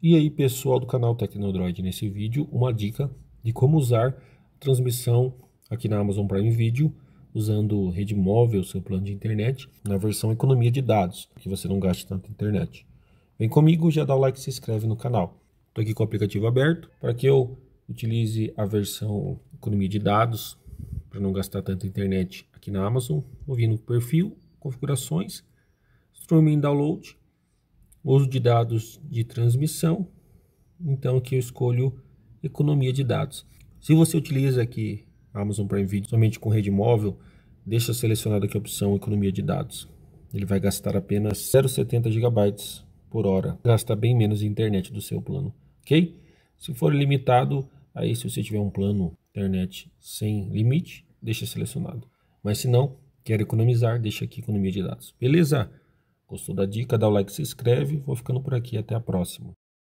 E aí, pessoal do canal Tecnodroid, nesse vídeo, uma dica de como usar transmissão aqui na Amazon Prime Video, usando rede móvel, seu plano de internet, na versão economia de dados, que você não gaste tanta internet. Vem comigo, já dá o like e se inscreve no canal. Estou aqui com o aplicativo aberto para que eu utilize a versão economia de dados, para não gastar tanta internet aqui na Amazon. ouvindo perfil, configurações, streaming download, uso de dados de transmissão, então aqui eu escolho economia de dados. Se você utiliza aqui Amazon Prime Video somente com rede móvel, deixa selecionada aqui a opção economia de dados. Ele vai gastar apenas 0,70 GB por hora, gasta bem menos internet do seu plano, ok? Se for limitado, aí se você tiver um plano internet sem limite, deixa selecionado. Mas se não, quer economizar, deixa aqui economia de dados. Beleza? Gostou da dica? Dá o like, se inscreve. Vou ficando por aqui. Até a próxima.